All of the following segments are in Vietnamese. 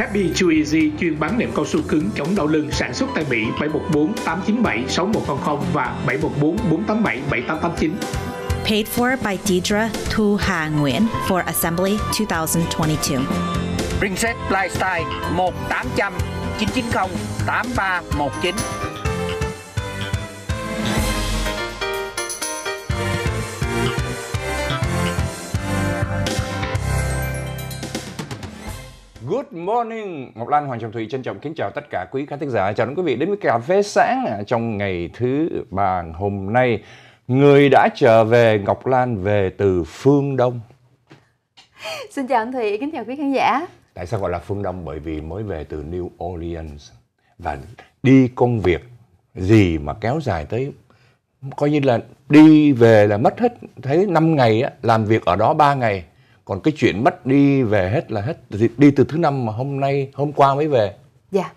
Happy Chew Easy chuyên bán nệm cao su cứng chống đau lưng sản xuất tại Mỹ 714 897 6100 và 714 487 7889. Paid for by Deidre Thu Hà Nguyễn for Assembly 2022. Princess Lifestyle 1 990 8319 Good morning, Ngọc Lan Hoàng Trọng Thùy trân trọng kính chào tất cả quý khán thính giả. Chào đón quý vị đến với cà phê sáng trong ngày thứ ba hôm nay. Người đã trở về Ngọc Lan về từ phương Đông. Xin chào anh Thùy, kính chào quý khán giả. Tại sao gọi là phương Đông? Bởi vì mới về từ New Orleans và đi công việc gì mà kéo dài tới coi như là đi về là mất hết thấy 5 ngày á, làm việc ở đó 3 ngày còn cái chuyện mất đi về hết là hết đi từ thứ năm mà hôm nay hôm qua mới về dạ yeah.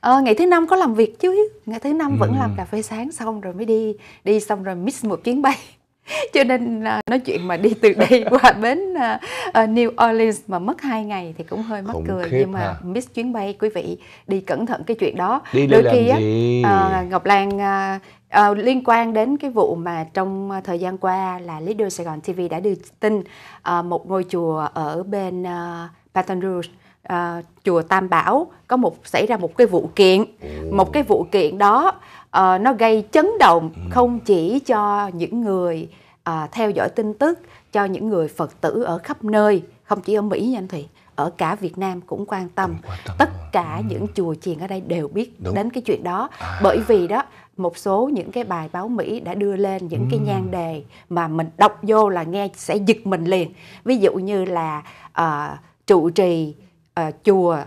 Ờ, ngày thứ năm có làm việc chứ ngày thứ năm ừ. vẫn làm cà phê sáng xong rồi mới đi đi xong rồi miss một chuyến bay cho nên à, nói chuyện mà đi từ đây qua bến à, à, New Orleans mà mất hai ngày thì cũng hơi mắc Khủng cười nhưng mà ha. miss chuyến bay quý vị đi cẩn thận cái chuyện đó đi đôi khi á, à, Ngọc Lan à, à, liên quan đến cái vụ mà trong à, thời gian qua là Leader Sài Gòn TV đã đưa tin à, một ngôi chùa ở bên à, Baton Rouge à, chùa Tam Bảo có một xảy ra một cái vụ kiện ừ. một cái vụ kiện đó uh, nó gây chấn động ừ. không chỉ cho những người à, theo dõi tin tức cho những người Phật tử ở khắp nơi, không chỉ ở Mỹ nha anh Thủy, ở cả Việt Nam cũng quan tâm. quan tâm. Tất cả ừ. những chùa chiền ở đây đều biết Đúng. đến cái chuyện đó, à. bởi vì đó một số những cái bài báo Mỹ đã đưa lên những ừ. cái nhan đề mà mình đọc vô là nghe sẽ giật mình liền. Ví dụ như là uh, trụ trì uh, chùa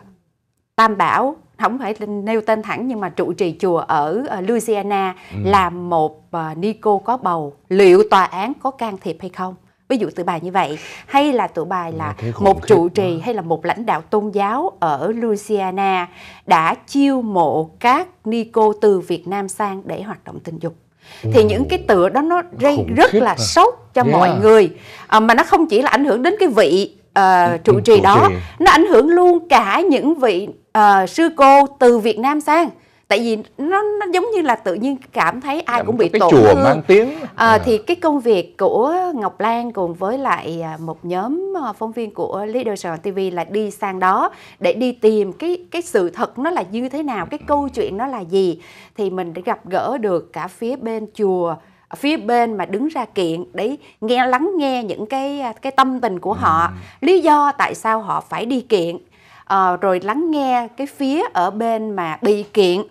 Tam Bảo không phải nêu tên thẳng nhưng mà trụ trì chùa ở ờ, Louisiana ừ. là một ờ, ni cô có bầu liệu tòa án có can thiệp hay không ví dụ tự bài như vậy hay là tự bài là một trụ trì quá. hay là một lãnh đạo tôn giáo ở Louisiana đã chiêu mộ các ni cô từ Việt Nam sang để hoạt động tình dục thì những cái tựa đó nó gây rất là à. sốc cho yeah. mọi người à, mà nó không chỉ là ảnh hưởng đến cái vị uh, trụ ừ, trì đó nó ảnh hưởng luôn cả những vị uh, sư cô từ Việt Nam sang tại vì nó nó giống như là tự nhiên cảm thấy ai Làm cũng bị cái tổn chùa mang tiếng. À, à. thì cái công việc của Ngọc Lan cùng với lại một nhóm phóng viên của Leadership TV là đi sang đó để đi tìm cái cái sự thật nó là như thế nào cái câu chuyện nó là gì thì mình đã gặp gỡ được cả phía bên chùa phía bên mà đứng ra kiện để nghe lắng nghe những cái à, cái tâm tình của họ lý do tại sao họ phải đi kiện à, rồi lắng nghe cái phía ở bên mà bị kiện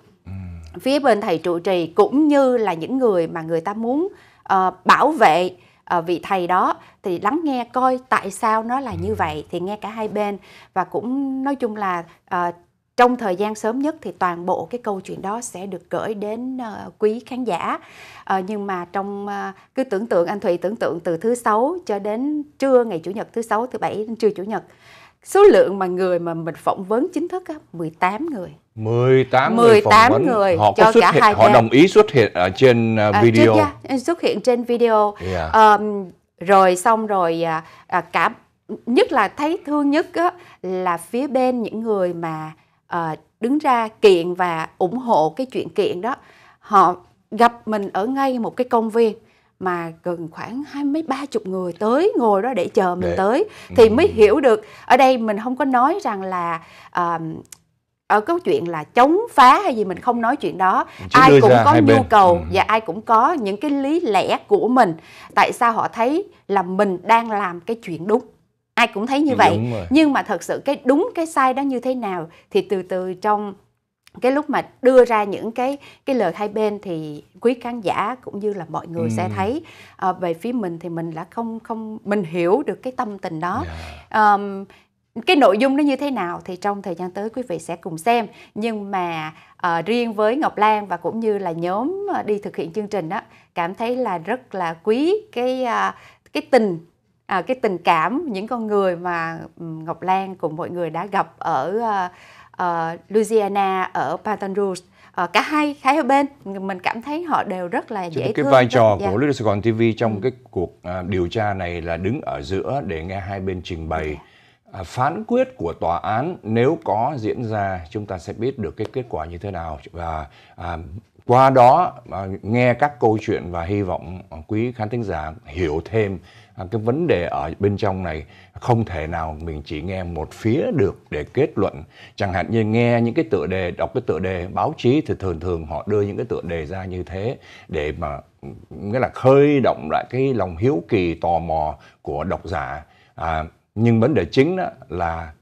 phía bên thầy trụ trì cũng như là những người mà người ta muốn uh, bảo vệ uh, vị thầy đó thì lắng nghe coi tại sao nó là như vậy thì nghe cả hai bên và cũng nói chung là uh, trong thời gian sớm nhất thì toàn bộ cái câu chuyện đó sẽ được gửi đến uh, quý khán giả uh, nhưng mà trong uh, cứ tưởng tượng anh thùy tưởng tượng từ thứ sáu cho đến trưa ngày chủ nhật thứ sáu thứ bảy đến trưa chủ nhật số lượng mà người mà mình phỏng vấn chính thức á 18 người 18 người 18 người, người họ cho xuất cả hiện, hai họ đồng ý xuất hiện ở trên uh, video à, trên, yeah, xuất hiện trên video yeah. Dạ. um, rồi xong rồi uh, cả nhất là thấy thương nhất á, là phía bên những người mà uh, đứng ra kiện và ủng hộ cái chuyện kiện đó họ gặp mình ở ngay một cái công viên mà gần khoảng hai mấy ba chục người tới ngồi đó để chờ mình để. tới thì ừ. mới hiểu được ở đây mình không có nói rằng là uh, ở câu chuyện là chống phá hay gì mình không nói chuyện đó Chứ ai cũng có nhu bên. cầu ừ. và ai cũng có những cái lý lẽ của mình tại sao họ thấy là mình đang làm cái chuyện đúng ai cũng thấy như vậy nhưng mà thật sự cái đúng cái sai đó như thế nào thì từ từ trong cái lúc mà đưa ra những cái cái lời hai bên thì quý khán giả cũng như là mọi người ừ. sẽ thấy à, về phía mình thì mình là không không mình hiểu được cái tâm tình đó yeah. Dạ. um, cái nội dung nó như thế nào thì trong thời gian tới quý vị sẽ cùng xem nhưng mà uh, riêng với Ngọc Lan và cũng như là nhóm ờ, đi thực hiện chương trình đó cảm thấy là rất là quý cái uh, cái tình à, cái tình cảm những con người mà Ngọc Lan cùng mọi người đã gặp ở uh, uh, Louisiana ở Baton Rouge uh, cả hai hai bên mình cảm thấy họ đều rất là dễ cái thương. Cái vai trò dạ. của Little Sài Gòn TV trong ừ. cái cuộc uh, điều tra này là đứng ở giữa để nghe hai bên trình bày. Yeah. Dạ. À, phán quyết của tòa án nếu có diễn ra chúng ta sẽ biết được cái kết quả như thế nào và à, qua đó à, nghe các câu chuyện và hy vọng quý khán thính giả hiểu thêm À, cái vấn đề ở bên trong này không thể nào mình chỉ nghe một phía được để kết luận chẳng hạn như nghe những cái tựa đề đọc cái tựa đề báo chí thì thường thường họ đưa những cái tựa đề ra như thế để mà nghĩa là khơi động lại cái lòng hiếu kỳ tò mò của độc giả à, nhưng vấn đề chính đó là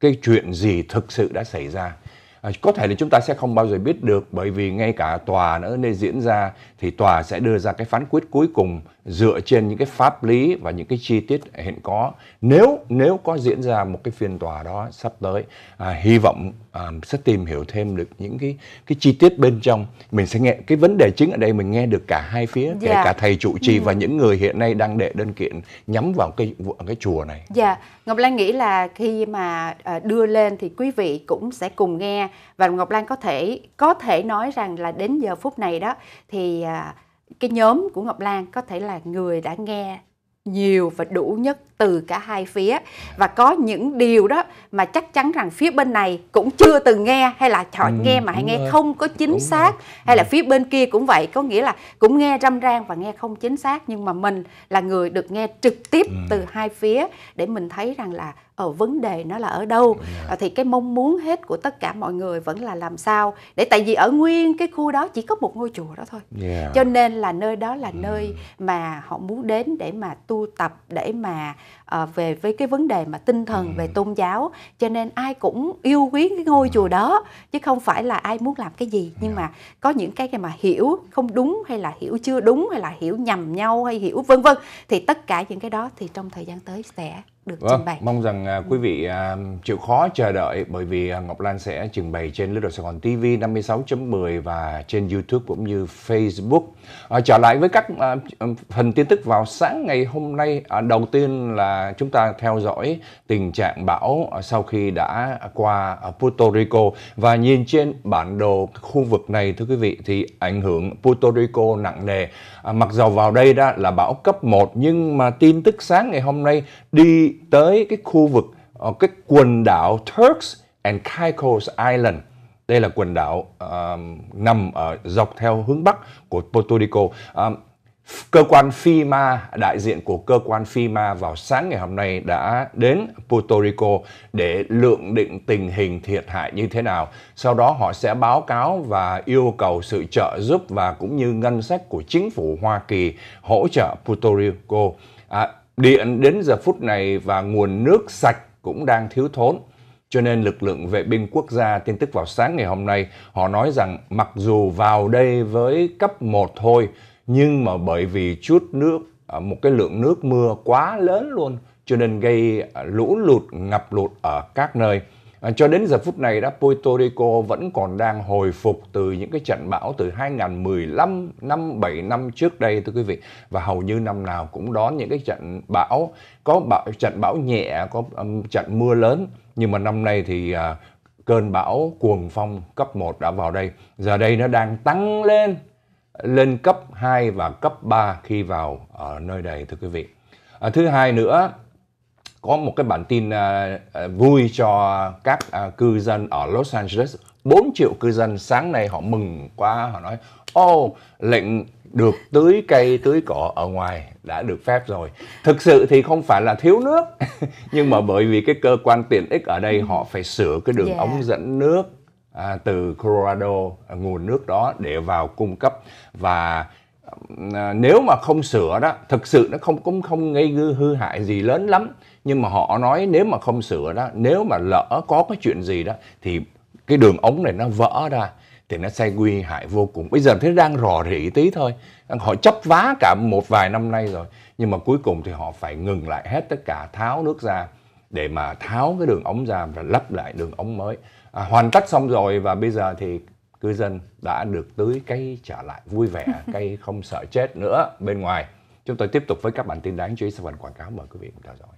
cái chuyện gì thực sự đã xảy ra à, có thể là chúng ta sẽ không bao giờ biết được bởi vì ngay cả tòa nữa nơi diễn ra thì tòa sẽ đưa ra cái phán quyết cuối cùng dựa trên những cái pháp lý và những cái chi tiết hiện có nếu nếu có diễn ra một cái phiên tòa đó sắp tới à, hy vọng à, sẽ tìm hiểu thêm được những cái cái chi tiết bên trong mình sẽ nghe cái vấn đề chính ở đây mình nghe được cả hai phía dạ. kể cả thầy chủ trì ừ. và những người hiện nay đang đệ đơn kiện nhắm vào cái cái chùa này. Dạ, Ngọc Lan nghĩ là khi mà à, đưa lên thì quý vị cũng sẽ cùng nghe và Ngọc Lan có thể có thể nói rằng là đến giờ phút này đó thì à, cái nhóm của Ngọc Lan có thể là người đã nghe nhiều và đủ nhất từ cả hai phía và có những điều đó mà chắc chắn rằng phía bên này cũng chưa từng nghe hay là họ ừ, nghe mà hay nghe rồi. không có chính đúng xác rồi. hay là ừ. phía bên kia cũng vậy có nghĩa là cũng nghe râm rang và nghe không chính xác nhưng mà mình là người được nghe trực tiếp ừ. từ hai phía để mình thấy rằng là ở ờ, vấn đề nó là ở đâu à, thì cái mong muốn hết của tất cả mọi người vẫn là làm sao để tại vì ở nguyên cái khu đó chỉ có một ngôi chùa đó thôi yeah. cho nên là nơi đó là mm. nơi mà họ muốn đến để mà tu tập để mà à, về với cái vấn đề mà tinh thần mm. về ừ. tôn giáo cho nên ai cũng yêu quý cái ngôi mm. chùa đó chứ không phải là ai muốn làm cái gì nhưng mà có những cái mà hiểu không đúng hay là hiểu chưa đúng hay là hiểu nhầm nhau hay hiểu vân vân thì tất cả những cái đó thì trong thời gian tới sẽ được vâng, trình bày. Mong rằng uh, quý vị uh, chịu khó chờ đợi bởi vì uh, Ngọc Lan sẽ trình bày trên Lữ Đồ Sài Gòn TV 56.10 và trên YouTube cũng như Facebook. Uh, trở lại với các uh, phần tin tức vào sáng ngày hôm nay. Uh, đầu tiên là chúng ta theo dõi tình trạng bão uh, sau khi đã qua uh, Puerto Rico và nhìn trên bản đồ khu vực này thưa quý vị thì ảnh hưởng Puerto Rico nặng nề. À, mặc dầu vào đây đó là bão cấp 1 nhưng mà tin tức sáng ngày hôm nay đi tới cái khu vực ờ, cái quần đảo Turks and Caicos Island đây là quần đảo uh, nằm ở dọc theo hướng bắc của Puerto Rico. Uh, Cơ quan FIMA, đại diện của cơ quan FIMA vào sáng ngày hôm nay đã đến Puerto Rico để lượng định tình hình thiệt hại như thế nào. Sau đó họ sẽ báo cáo và yêu cầu sự trợ giúp và cũng như ngân sách của chính phủ Hoa Kỳ hỗ trợ Puerto Rico. À, điện đến giờ phút này và nguồn nước sạch cũng đang thiếu thốn. Cho nên lực lượng vệ binh quốc gia tin tức vào sáng ngày hôm nay họ nói rằng mặc dù vào đây với cấp 1 thôi nhưng mà bởi vì chút nước à, một cái lượng nước mưa quá lớn luôn cho nên gây à, lũ lụt ngập lụt ở các nơi à, cho đến giờ phút này đã Puerto Rico vẫn còn đang hồi phục từ những cái trận bão từ 2015 năm 7 năm trước đây thưa quý vị và hầu như năm nào cũng đón những cái trận bão có bão, trận bão nhẹ có um, trận mưa lớn nhưng mà năm nay thì uh, cơn bão cuồng phong cấp 1 đã vào đây giờ đây nó đang tăng lên lên cấp 2 và cấp 3 khi vào ở ờ, nơi này thưa quý vị. À, thứ hai nữa có một cái bản tin à, à vui cho các à, cư dân ở Los Angeles. 4 triệu cư dân sáng nay họ mừng quá, họ nói: "Ô, oh, lệnh được tưới cây tưới cỏ ở ngoài đã được phép rồi. Thực sự thì không phải là thiếu nước, nhưng mà bởi vì cái cơ quan tiện ích ở đây họ phải sửa cái đường yeah. ống dẫn nước à, từ Colorado à, nguồn nước đó để vào cung cấp và à, nếu mà không sửa đó thực sự nó không cũng không gây hư, hư hại gì lớn lắm nhưng mà họ nói nếu mà không sửa đó nếu mà lỡ có cái chuyện gì đó thì cái đường ống này nó vỡ ra thì nó sẽ nguy hại vô cùng bây giờ thế đang rò rỉ tí thôi họ chấp vá cả một vài năm nay rồi nhưng mà cuối cùng thì họ phải ngừng lại hết tất cả tháo nước ra để mà tháo cái đường ống ra và lắp lại đường ống mới à, hoàn tất xong rồi và bây giờ thì cư dân đã được tưới cây trở lại vui vẻ, cây không sợ chết nữa bên ngoài. Chúng tôi tiếp tục với các bản tin đáng chú ý sau phần quảng cáo mời quý vị cùng theo dõi.